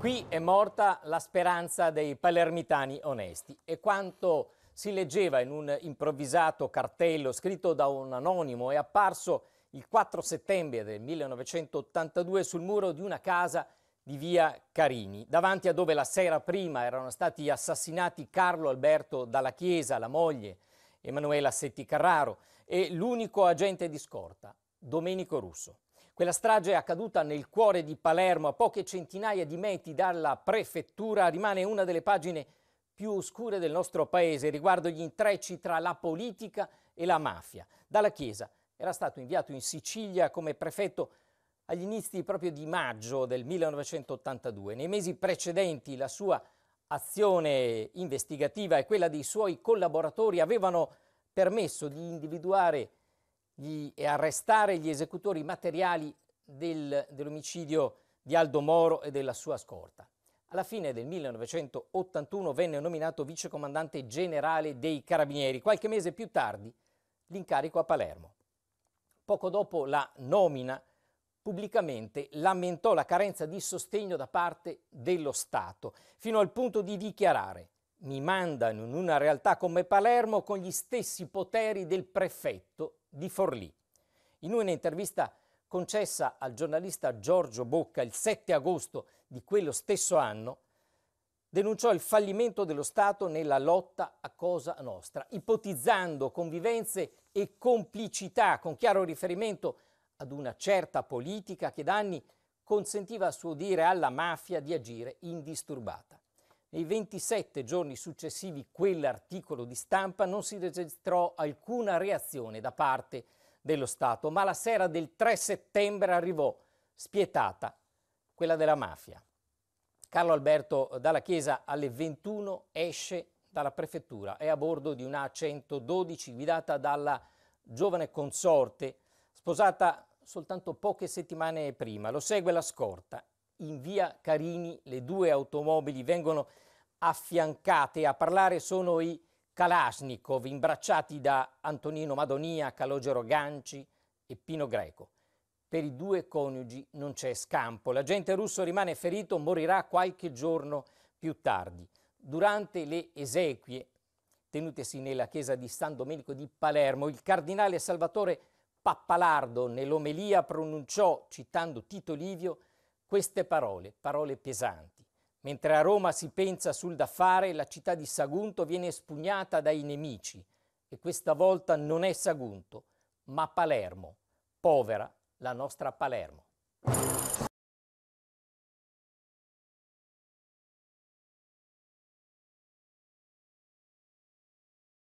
Qui è morta la speranza dei palermitani onesti e quanto si leggeva in un improvvisato cartello scritto da un anonimo e apparso il 4 settembre del 1982 sul muro di una casa di via Carini, davanti a dove la sera prima erano stati assassinati Carlo Alberto Dalla Chiesa, la moglie Emanuela Setti Carraro e l'unico agente di scorta, Domenico Russo. Quella strage accaduta nel cuore di Palermo, a poche centinaia di metri dalla prefettura, rimane una delle pagine più oscure del nostro paese riguardo gli intrecci tra la politica e la mafia. Dalla Chiesa era stato inviato in Sicilia come prefetto agli inizi proprio di maggio del 1982. Nei mesi precedenti la sua azione investigativa e quella dei suoi collaboratori avevano permesso di individuare e arrestare gli esecutori materiali del, dell'omicidio di Aldo Moro e della sua scorta. Alla fine del 1981 venne nominato vicecomandante generale dei Carabinieri, qualche mese più tardi l'incarico a Palermo. Poco dopo la nomina, pubblicamente lamentò la carenza di sostegno da parte dello Stato, fino al punto di dichiarare mi mandano in una realtà come Palermo con gli stessi poteri del prefetto di Forlì. In un'intervista concessa al giornalista Giorgio Bocca il 7 agosto di quello stesso anno, denunciò il fallimento dello Stato nella lotta a Cosa Nostra, ipotizzando convivenze e complicità con chiaro riferimento ad una certa politica che da anni consentiva a suo dire alla mafia di agire indisturbata. Nei 27 giorni successivi quell'articolo di stampa non si registrò alcuna reazione da parte di dello Stato, ma la sera del 3 settembre arrivò, spietata, quella della mafia. Carlo Alberto dalla Chiesa alle 21 esce dalla prefettura, è a bordo di una 112 guidata dalla giovane consorte, sposata soltanto poche settimane prima. Lo segue la scorta. In via Carini le due automobili vengono affiancate. A parlare sono i Kalashnikov imbracciati da Antonino Madonia, Calogero Ganci e Pino Greco. Per i due coniugi non c'è scampo. L'agente russo rimane ferito, morirà qualche giorno più tardi. Durante le esequie tenutesi nella chiesa di San Domenico di Palermo, il cardinale Salvatore Pappalardo nell'omelia pronunciò, citando Tito Livio, queste parole, parole pesanti. Mentre a Roma si pensa sul da fare, la città di Sagunto viene espugnata dai nemici e questa volta non è Sagunto, ma Palermo. Povera la nostra Palermo.